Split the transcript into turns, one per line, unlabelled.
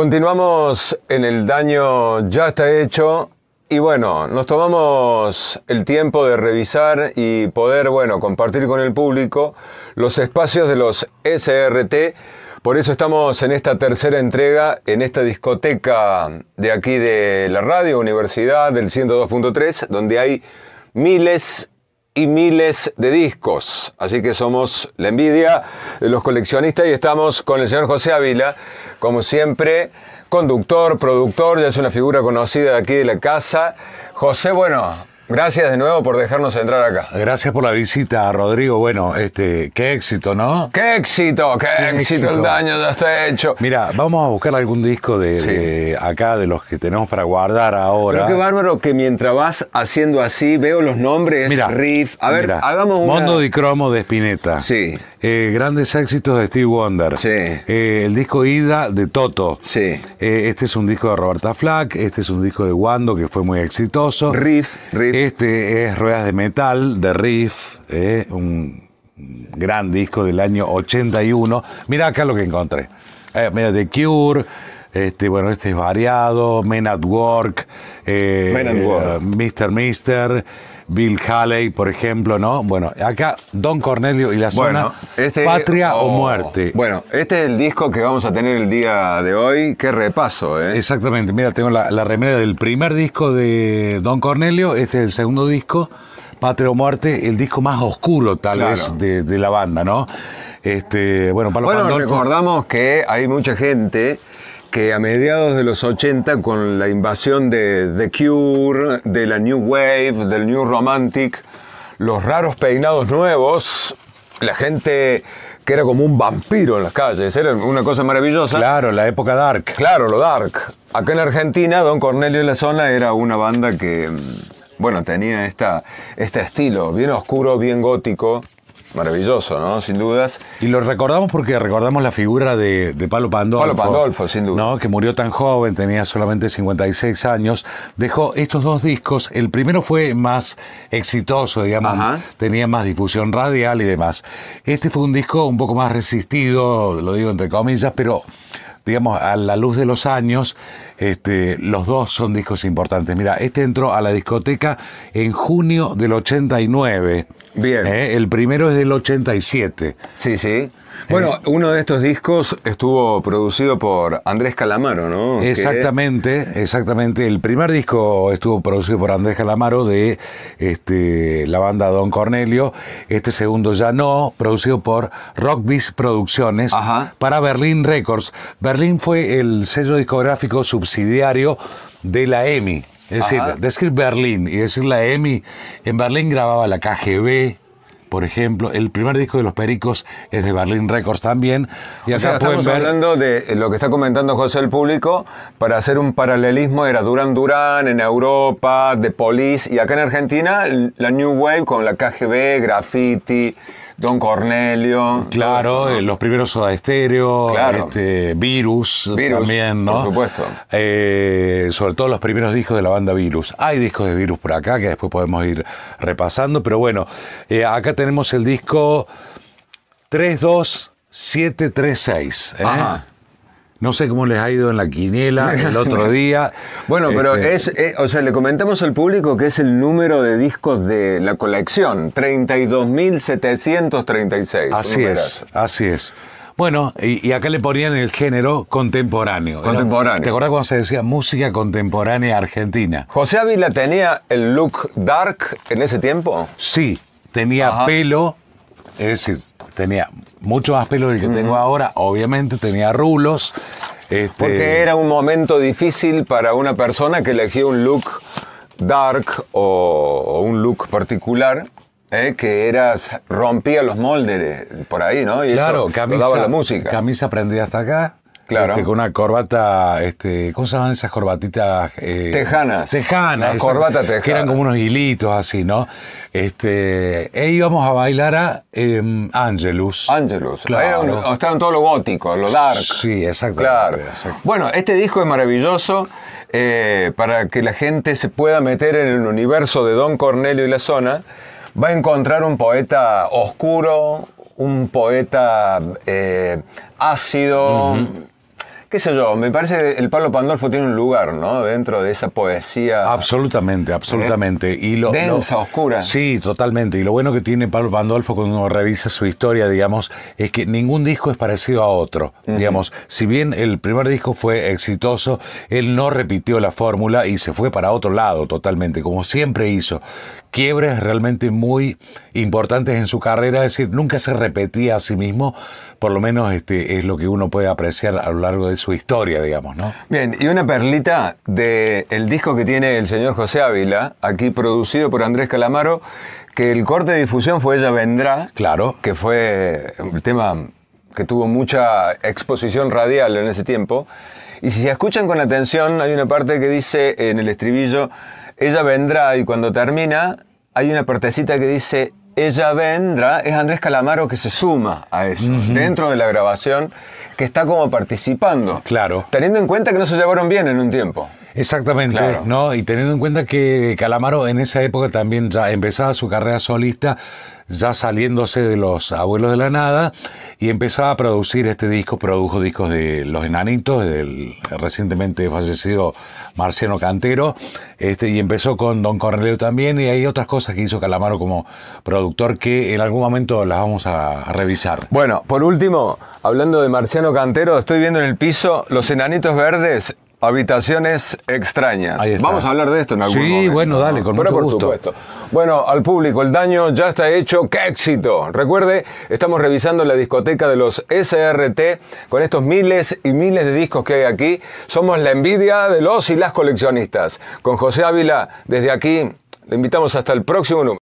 Continuamos en el daño ya está hecho y bueno, nos tomamos el tiempo de revisar y poder, bueno, compartir con el público los espacios de los SRT. Por eso estamos en esta tercera entrega, en esta discoteca de aquí de la radio, Universidad del 102.3, donde hay miles y miles de discos. Así que somos la envidia de los coleccionistas y estamos con el señor José Ávila, como siempre, conductor, productor, ya es una figura conocida de aquí de la casa.
José, bueno, Gracias de nuevo por dejarnos entrar acá. Gracias por la visita, Rodrigo. Bueno, este, qué éxito, ¿no? ¡Qué éxito! ¡Qué, éxito, el daño ya está hecho! Mira, vamos a buscar algún disco de, acá, de los que tenemos para guardar ahora. Pero qué bárbaro
que mientras vas haciendo así, veo los nombres, mira, riff. A ver, hagamos un. Mondo
de cromo de Spinetta. Sí. Eh, grandes éxitos de Steve Wonder. Eh, el disco Ida de Toto. Eh, este es un disco de Roberta Flack. Este es un disco de Wando que fue muy exitoso. Riff, Este es Ruedas de Metal de Riff. un gran disco del año 81. Mira acá lo que encontré. mira, The Cure. Este, bueno, este es variado, Men at Work, eh, Mr. Eh, Mister, Bill Haley, por ejemplo, ¿no? Bueno, acá Don Cornelio y la zona este, Patria o oh, Muerte. Bueno, este es el disco que vamos a tener el día de hoy. Qué repaso, ¿eh? Exactamente. Mira, tengo la, remera del primer disco de Don Cornelio. Este es el segundo disco, Patria o Muerte, el disco más oscuro, tal vez, de, la banda, ¿no? Este, bueno, recordamos que hay mucha
gente que a mediados de los 80, con la invasión de The Cure, de la New Wave, del New Romantic, los raros peinados nuevos, la gente que era como un vampiro en las calles, era una cosa maravillosa. Claro, la época dark. Claro, lo dark. Acá en Argentina, Don Cornelio y la Zona era una banda que, mm, bueno, tenía este estilo, bien oscuro, bien gótico,
maravilloso, ¿no? Sin dudas. Y lo recordamos porque recordamos la figura de, Palo Pandolfo. Palo Pandolfo, sin duda. Que murió tan joven, tenía solamente 56 años. Dejó estos dos discos. El primero fue más exitoso, digamos. Tenía más difusión radial y demás. Este fue un disco un poco más resistido, lo digo entre comillas, pero digamos, a la luz de los años, este, los dos son discos importantes. Mira, este entró a la discoteca en junio del 89. Bien. Eh, el primero es del 87. Sí, sí. ¿Eh? Bueno, uno de estos discos estuvo producido
por Andrés Calamaro, ¿no?
Exactamente, exactamente. El primer disco estuvo producido por Andrés Calamaro de este, la banda Don Cornelio. Este segundo ya no, producido por Rockbiz Producciones para Berlin Records. Berlín fue el sello discográfico subsidiario de la EMI. Es decir, decir Berlín y decir la EMI, en Berlín grababa la KGB, por ejemplo. El primer disco de Los Pericos es de Berlin Records también. Ya estamos hablando
de lo que está comentando José el público, para hacer un paralelismo era Duran Duran en Europa, The Police, y acá en Argentina la New Wave con la KGB, Graffiti... Don Cornelio.
Claro, eh, los primeros Soda Estéreo, este, Virus, también, ¿no? Por supuesto. Eh, sobre todo los primeros discos de la banda Virus. Hay discos de Virus por acá que después podemos ir repasando, pero bueno, eh, acá tenemos el disco 32736. Ajá. No sé cómo les ha ido en la quiniela el otro día. bueno, pero este, es, eh, o sea, le comentamos
al público que es el número de discos de la colección, 32.736.
Así es, así es. Bueno, y, acá le ponían el género contemporáneo. Contemporáneo. ¿Te acuerdas cuando se decía música contemporánea argentina? ¿José Ávila tenía el look dark en ese tiempo? Sí, tenía pelo es decir, tenía mucho más pelo del que tengo ahora, obviamente tenía rulos. Este Porque era un momento difícil para una persona que elegía un look
dark o, un look particular. ¿eh? que era rompía los moldes por ahí, ¿no? Y claro, eso camisa, la música.
camisa prendida hasta acá, este, con una corbata, este, ¿cómo se llaman esas corbatitas? Eh, tejanas. Tejanas. corbata tejana. Que eran como unos hilitos así, ¿no? Este, e íbamos a bailar a em, Angelus. Angelus. Claro. estaban todos los góticos, los dark. Sí, exacto.
Claro. Bueno, este disco es maravilloso. Eh, para que la gente se pueda meter en el universo de Don Cornelio y la zona, va a encontrar un poeta oscuro, un poeta eh, ácido, qué sé yo, me parece que el Pablo Pandolfo tiene un lugar, ¿no? Dentro de esa poesía. Absolutamente,
¿eh? absolutamente. Y lo, densa, oscura. Sí, totalmente. Y lo bueno que tiene Pablo Pandolfo cuando revisa su historia, digamos, es que ningún disco es parecido a otro. Digamos, si bien el primer disco fue exitoso, él no repitió la fórmula y se fue para otro lado totalmente, como siempre hizo quiebres realmente muy importantes en su carrera, es decir, nunca se repetía a sí mismo, por lo menos este, es lo que uno puede apreciar a lo largo de su historia, digamos, ¿no? Bien, y una perlita del disco que tiene el señor José
Ávila, aquí producido por Andrés Calamaro, que el corte de difusión fue Ella Vendrá, claro. que fue un tema que tuvo mucha exposición radial en ese tiempo. Y si se escuchan con atención, hay una parte que dice en el estribillo, ella vendrá y cuando termina hay una partecita que dice Ella vendrá, es Andrés Calamaro que se suma a eso, dentro de la grabación, que está como participando.
Claro. Teniendo en cuenta que no se llevaron bien en un tiempo. Exactamente, ¿no? Y teniendo en cuenta que Calamaro en esa época también ya empezaba su carrera solista, ya saliéndose de los abuelos de la nada, y empezaba a producir este disco, produjo discos de Los Enanitos, del recientemente fallecido Marciano Cantero, este, y empezó con Don Cornelio también, y hay otras cosas que hizo Calamaro como productor que en algún momento las vamos a revisar. Bueno, por último, hablando de Marciano Cantero, estoy viendo en el piso
Los Enanitos Verdes Habitaciones extrañas. Vamos a hablar de esto en algún momento. Sí, bueno, dale, con Bueno, al público, el daño ya está hecho. ¡Qué éxito! Recuerde, estamos revisando la discoteca de los SRT con estos miles y miles de discos que hay aquí. Somos la envidia de los y las coleccionistas. Con José Ávila, desde aquí, le invitamos hasta el próximo número.